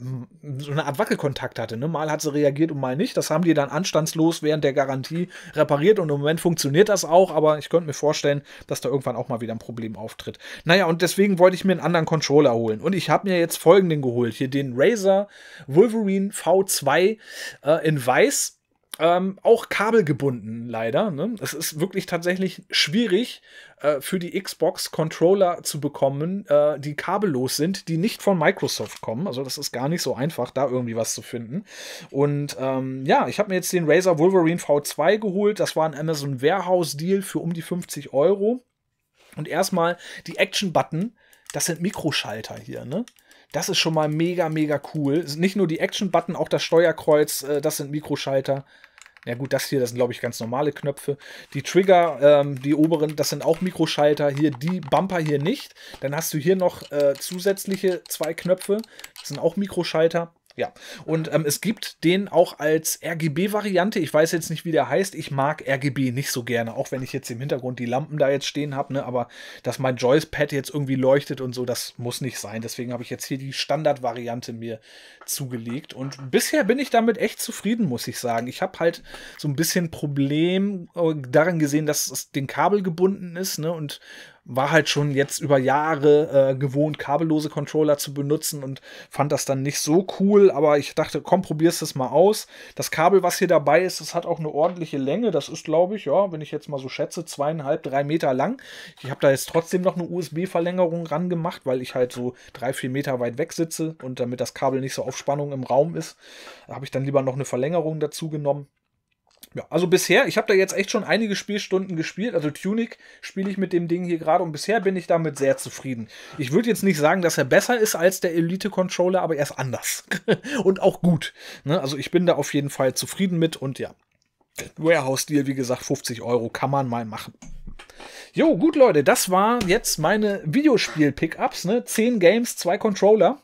so eine Art Wackelkontakt hatte. Ne? Mal hat sie reagiert und mal nicht. Das haben die dann anstandslos während der Garantie repariert und im Moment funktioniert das auch, aber ich könnte mir vorstellen, dass da irgendwann auch mal wieder ein Problem auftritt. Naja, und deswegen wollte ich mir einen anderen Controller holen. Und ich habe mir jetzt folgenden geholt. Hier den Razer Wolverine V2 äh, in weiß. Ähm, auch kabelgebunden, leider. Ne? Es ist wirklich tatsächlich schwierig äh, für die Xbox Controller zu bekommen, äh, die kabellos sind, die nicht von Microsoft kommen. Also das ist gar nicht so einfach, da irgendwie was zu finden. Und ähm, ja, ich habe mir jetzt den Razer Wolverine V2 geholt. Das war ein Amazon Warehouse Deal für um die 50 Euro. Und erstmal die Action-Button, das sind Mikroschalter hier, ne? Das ist schon mal mega, mega cool. Nicht nur die Action-Button, auch das Steuerkreuz, äh, das sind Mikroschalter. Ja gut, das hier, das sind glaube ich ganz normale Knöpfe. Die Trigger, ähm, die oberen, das sind auch Mikroschalter. Hier die Bumper hier nicht. Dann hast du hier noch äh, zusätzliche zwei Knöpfe. Das sind auch Mikroschalter. Ja, und ähm, es gibt den auch als RGB-Variante. Ich weiß jetzt nicht, wie der heißt. Ich mag RGB nicht so gerne, auch wenn ich jetzt im Hintergrund die Lampen da jetzt stehen habe. Ne? Aber dass mein Joypad jetzt irgendwie leuchtet und so, das muss nicht sein. Deswegen habe ich jetzt hier die Standard-Variante mir zugelegt. Und bisher bin ich damit echt zufrieden, muss ich sagen. Ich habe halt so ein bisschen Problem äh, daran gesehen, dass es den Kabel gebunden ist. Ne? Und war halt schon jetzt über Jahre äh, gewohnt, kabellose Controller zu benutzen und fand das dann nicht so cool, aber ich dachte, komm, probier's es mal aus. Das Kabel, was hier dabei ist, das hat auch eine ordentliche Länge. Das ist, glaube ich, ja, wenn ich jetzt mal so schätze, zweieinhalb, drei Meter lang. Ich habe da jetzt trotzdem noch eine USB-Verlängerung ran gemacht, weil ich halt so drei, vier Meter weit weg sitze und damit das Kabel nicht so auf Spannung im Raum ist, habe ich dann lieber noch eine Verlängerung dazu genommen. Ja, also bisher, ich habe da jetzt echt schon einige Spielstunden gespielt. Also Tunic spiele ich mit dem Ding hier gerade und bisher bin ich damit sehr zufrieden. Ich würde jetzt nicht sagen, dass er besser ist als der Elite-Controller, aber er ist anders. und auch gut. Ne? Also ich bin da auf jeden Fall zufrieden mit und ja. Warehouse-Deal, wie gesagt, 50 Euro kann man mal machen. Jo, gut, Leute, das war jetzt meine Videospiel-Pickups, ne? 10 Games, 2 Controller.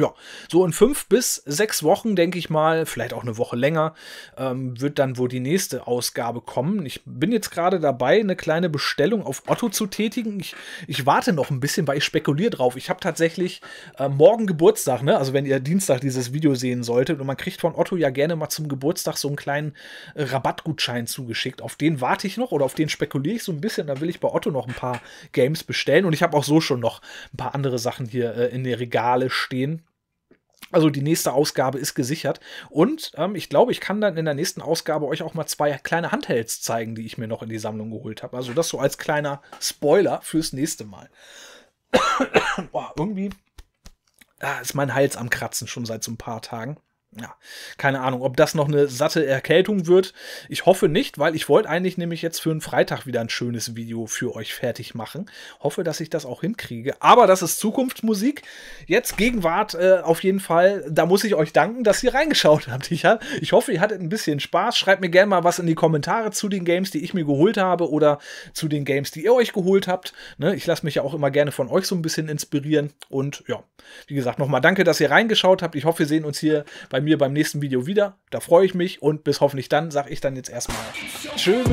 Ja, so in fünf bis sechs Wochen, denke ich mal, vielleicht auch eine Woche länger, ähm, wird dann wohl die nächste Ausgabe kommen. Ich bin jetzt gerade dabei, eine kleine Bestellung auf Otto zu tätigen. Ich, ich warte noch ein bisschen, weil ich spekuliere drauf. Ich habe tatsächlich äh, morgen Geburtstag, ne? also wenn ihr Dienstag dieses Video sehen solltet, und man kriegt von Otto ja gerne mal zum Geburtstag so einen kleinen Rabattgutschein zugeschickt. Auf den warte ich noch oder auf den spekuliere ich so ein bisschen. Da will ich bei Otto noch ein paar Games bestellen und ich habe auch so schon noch ein paar andere Sachen hier äh, in den Regale stehen. Also die nächste Ausgabe ist gesichert. Und ähm, ich glaube, ich kann dann in der nächsten Ausgabe euch auch mal zwei kleine Handhelds zeigen, die ich mir noch in die Sammlung geholt habe. Also das so als kleiner Spoiler fürs nächste Mal. Boah, irgendwie ah, ist mein Hals am Kratzen schon seit so ein paar Tagen ja, keine Ahnung, ob das noch eine satte Erkältung wird. Ich hoffe nicht, weil ich wollte eigentlich nämlich jetzt für einen Freitag wieder ein schönes Video für euch fertig machen. Hoffe, dass ich das auch hinkriege. Aber das ist Zukunftsmusik. Jetzt Gegenwart äh, auf jeden Fall. Da muss ich euch danken, dass ihr reingeschaut habt. Ich, ich hoffe, ihr hattet ein bisschen Spaß. Schreibt mir gerne mal was in die Kommentare zu den Games, die ich mir geholt habe oder zu den Games, die ihr euch geholt habt. Ne, ich lasse mich ja auch immer gerne von euch so ein bisschen inspirieren. Und ja, wie gesagt, nochmal danke, dass ihr reingeschaut habt. Ich hoffe, wir sehen uns hier bei bei mir beim nächsten Video wieder. Da freue ich mich und bis hoffentlich dann sage ich dann jetzt erstmal Tschüss.